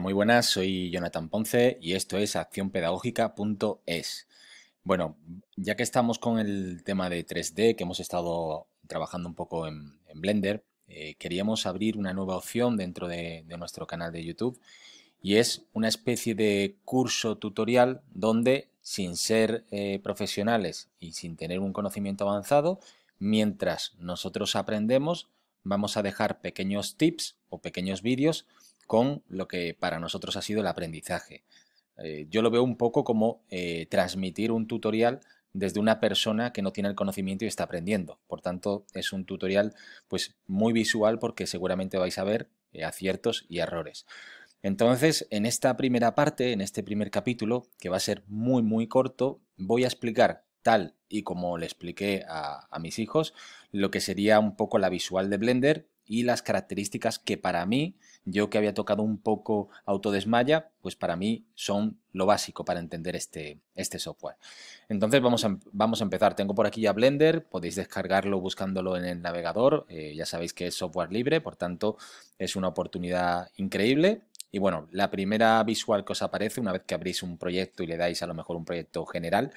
muy buenas, soy Jonathan Ponce y esto es AcciónPedagógica.es. Bueno, ya que estamos con el tema de 3D, que hemos estado trabajando un poco en, Blender, eh, queríamos abrir una nueva opción dentro de, nuestro canal de YouTube y es una especie de curso tutorial donde, sin ser eh, profesionales y sin tener un conocimiento avanzado, mientras nosotros aprendemos, vamos a dejar pequeños tips o pequeños vídeos con lo que para nosotros ha sido el aprendizaje. Eh, yo lo veo un poco como eh, transmitir un tutorial desde una persona que no tiene el conocimiento y está aprendiendo. Por tanto, es un tutorial pues muy visual porque seguramente vais a ver eh, aciertos y errores. Entonces, en esta primera parte, en este primer capítulo, que va a ser muy muy corto, voy a explicar tal y como le expliqué a mis hijos, lo que sería un poco la visual de Blender y las características que para mí, yo que había tocado un poco autodesmaya, pues para mí son lo básico para entender este, este software. Entonces vamos a, em, vamos a empezar. Tengo por aquí ya Blender, podéis descargarlo buscándolo en el navegador. Eh, ya sabéis que es software libre, por tanto es una oportunidad increíble. Y bueno, la primera visual que os aparece una vez que abrís un proyecto y le dais a lo mejor un proyecto general,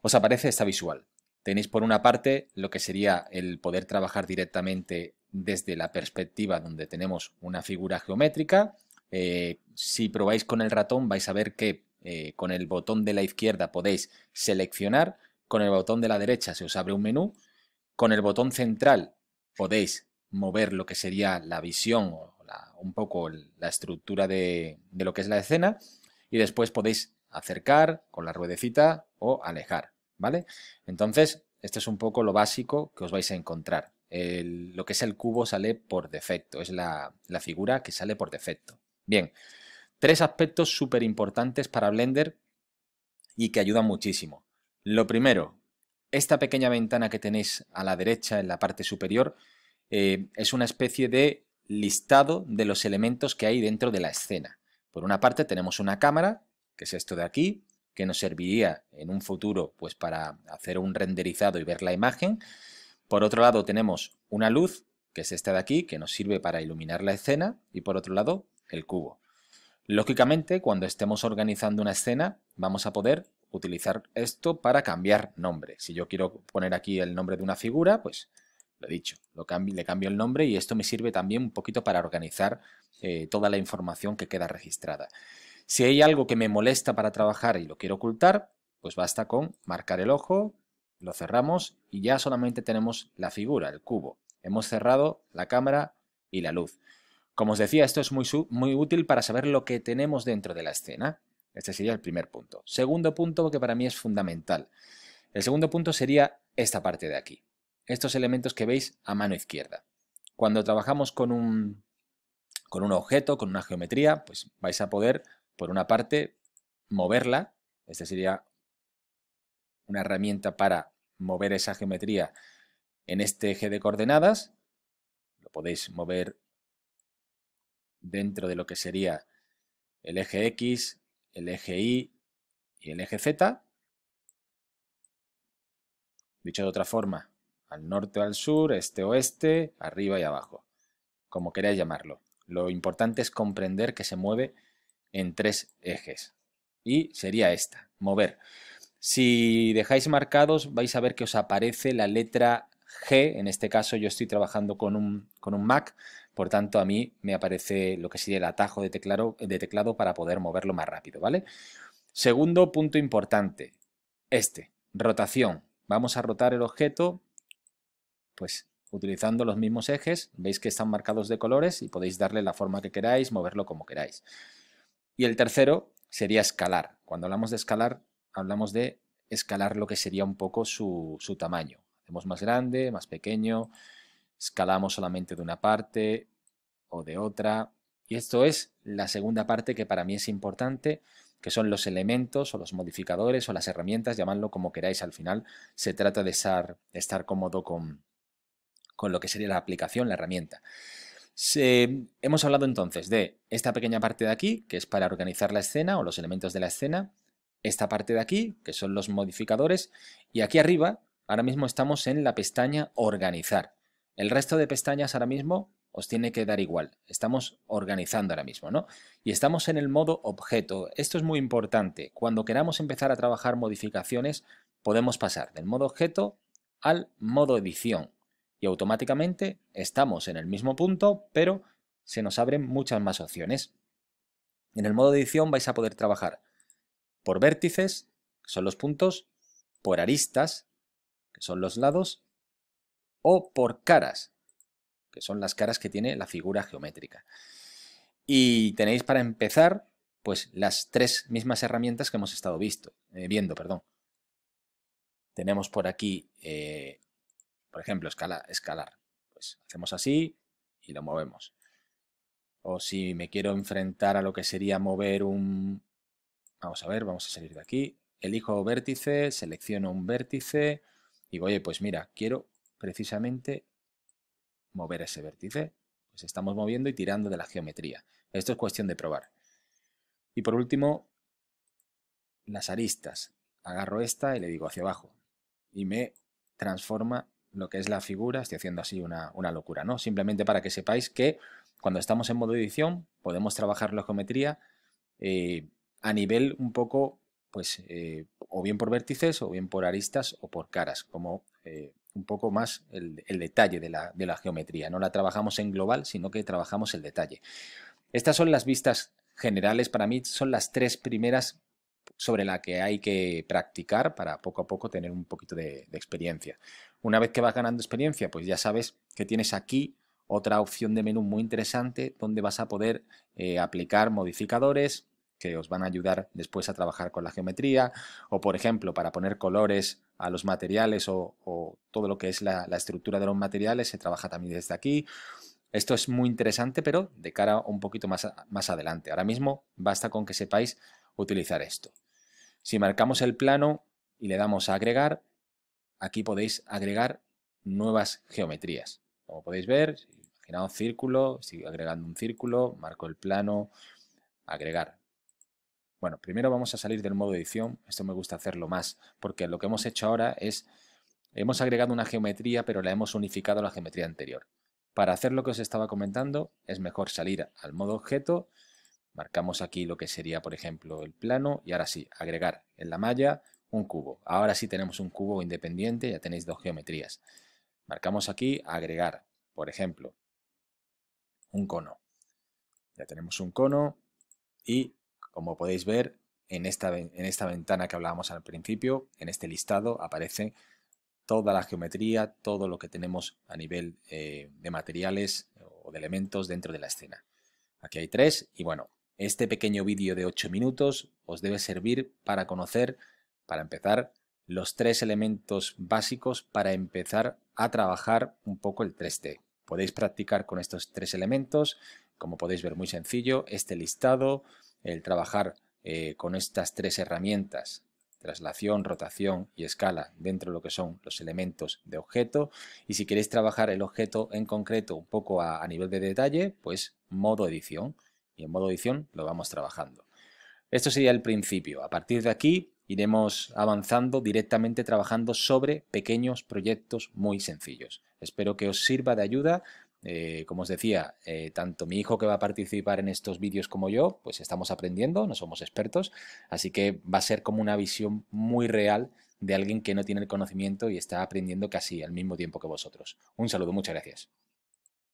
os aparece esta visual. Tenéis por una parte lo que sería el poder trabajar directamente desde la perspectiva donde tenemos una figura geométrica. Eh, si probáis con el ratón vais a ver que eh, con el botón de la izquierda podéis seleccionar, con el botón de la derecha se os abre un menú, con el botón central podéis mover lo que sería la visión o un poco la estructura de lo que es la escena y después podéis acercar con la ruedecita o alejar. ¿vale? Entonces, esto es un poco lo básico que os vais a encontrar. lo que es el cubo sale por defecto, es la, figura que sale por defecto. Bien, tres aspectos súper importantes para Blender y que ayudan muchísimo. Lo primero, esta pequeña ventana que tenéis a la derecha en la parte superior eh, es una especie de listado de los elementos que hay dentro de la escena. Por una parte tenemos una cámara, que es esto de aquí, que nos serviría en un futuro pues para hacer un renderizado y ver la imagen. Por otro lado tenemos una luz, que es esta de aquí, que nos sirve para iluminar la escena, y por otro lado el cubo. Lógicamente, cuando estemos organizando una escena, vamos a poder utilizar esto para cambiar nombre. Si yo quiero poner aquí el nombre de una figura, pues lo he dicho, lo le cambio el nombre y esto me sirve también un poquito para organizar eh, toda la información que queda registrada. Si hay algo que me molesta para trabajar y lo quiero ocultar, pues basta con marcar el ojo, lo cerramos y ya solamente tenemos la figura, el cubo. Hemos cerrado la cámara y la luz. Como os decía, esto es muy, muy útil para saber lo que tenemos dentro de la escena. Este sería el primer punto. Segundo punto que para mí es fundamental. El segundo punto sería esta parte de aquí. Estos elementos que veis a mano izquierda. Cuando trabajamos con un, con un objeto, con una geometría, pues vais a poder por una parte, moverla, esta sería una herramienta para mover esa geometría en este eje de coordenadas, lo podéis mover dentro de lo que sería el eje X, el eje Y y el eje Z. Dicho de otra forma, al norte o al sur, este oeste, arriba y abajo, como queráis llamarlo. Lo importante es comprender que se mueve en tres ejes. Y sería esta, mover. Si dejáis marcados, vais a ver que os aparece la letra G. En este caso yo estoy trabajando con un, con un Mac, por tanto a mí me aparece lo que sería el atajo de teclado, de teclado para poder moverlo más rápido, ¿vale? Segundo punto importante, este, rotación. Vamos a rotar el objeto, pues utilizando los mismos ejes, veis que están marcados de colores y podéis darle la forma que queráis, moverlo como queráis. Y el tercero sería escalar. Cuando hablamos de escalar, hablamos de escalar lo que sería un poco su, tamaño. Hacemos más grande, más pequeño, escalamos solamente de una parte o de otra. Y esto es la segunda parte que para mí es importante, que son los elementos o los modificadores o las herramientas, llamadlo como queráis al final. Se trata de estar, estar cómodo con, con lo que sería la aplicación, la herramienta hemos hablado entonces de esta pequeña parte de aquí, que es para organizar la escena o los elementos de la escena, esta parte de aquí, que son los modificadores, y aquí arriba, ahora mismo estamos en la pestaña Organizar. El resto de pestañas ahora mismo os tiene que dar igual. Estamos organizando ahora mismo, ¿no? Y estamos en el modo objeto. Esto es muy importante. Cuando queramos empezar a trabajar modificaciones, podemos pasar del modo objeto al modo edición y automáticamente estamos en el mismo punto, pero se nos abren muchas más opciones. En el modo de edición vais a poder trabajar por vértices, que son los puntos, por aristas, que son los lados, o por caras, que son las caras que tiene la figura geométrica. Y tenéis para empezar pues las tres mismas herramientas que hemos estado visto, eh, viendo. Perdón. Tenemos por aquí eh, por ejemplo, escalar. Pues hacemos así y lo movemos. O si me quiero enfrentar a lo que sería mover un... Vamos a ver, vamos a salir de aquí. Elijo vértice, selecciono un vértice y voy pues mira, quiero precisamente mover ese vértice. Pues estamos moviendo y tirando de la geometría. Esto es cuestión de probar. Y por último, las aristas. Agarro esta y le digo hacia abajo. Y me transforma lo que es la figura, estoy haciendo así una, locura, ¿no? Simplemente para que sepáis que cuando estamos en modo edición podemos trabajar la geometría eh, a nivel un poco, pues, eh, o bien por vértices, o bien por aristas, o por caras, como eh, un poco más el, el detalle de la, de la geometría. No la trabajamos en global, sino que trabajamos el detalle. Estas son las vistas generales, para mí son las tres primeras sobre la que hay que practicar para poco a poco tener un poquito de, experiencia. Una vez que vas ganando experiencia, pues ya sabes que tienes aquí otra opción de menú muy interesante donde vas a poder eh, aplicar modificadores que os van a ayudar después a trabajar con la geometría o por ejemplo para poner colores a los materiales o, todo lo que es la, estructura de los materiales se trabaja también desde aquí. Esto es muy interesante pero de cara un poquito más, más adelante. Ahora mismo basta con que sepáis utilizar esto. Si marcamos el plano y le damos a agregar, aquí podéis agregar nuevas geometrías. Como podéis ver, imaginad un círculo, sigo agregando un círculo, marco el plano, agregar. Bueno, primero vamos a salir del modo edición, esto me gusta hacerlo más, porque lo que hemos hecho ahora es, hemos agregado una geometría, pero la hemos unificado a la geometría anterior. Para hacer lo que os estaba comentando, es mejor salir al modo objeto, Marcamos aquí lo que sería, por ejemplo, el plano y ahora sí, agregar en la malla un cubo. Ahora sí tenemos un cubo independiente, ya tenéis dos geometrías. Marcamos aquí agregar, por ejemplo, un cono. Ya tenemos un cono y, como podéis ver, en esta, en esta ventana que hablábamos al principio, en este listado, aparece toda la geometría, todo lo que tenemos a nivel eh, de materiales o de elementos dentro de la escena. Aquí hay tres y bueno, este pequeño vídeo de 8 minutos os debe servir para conocer, para empezar, los tres elementos básicos para empezar a trabajar un poco el 3D. Podéis practicar con estos tres elementos, como podéis ver muy sencillo, este listado, el trabajar eh, con estas tres herramientas, traslación, rotación y escala, dentro de lo que son los elementos de objeto. Y si queréis trabajar el objeto en concreto un poco a nivel de detalle, pues modo edición en modo edición lo vamos trabajando. Esto sería el principio. A partir de aquí iremos avanzando directamente trabajando sobre pequeños proyectos muy sencillos. Espero que os sirva de ayuda. Eh, como os decía, eh, tanto mi hijo que va a participar en estos vídeos como yo, pues estamos aprendiendo, no somos expertos, así que va a ser como una visión muy real de alguien que no tiene el conocimiento y está aprendiendo casi al mismo tiempo que vosotros. Un saludo, muchas gracias.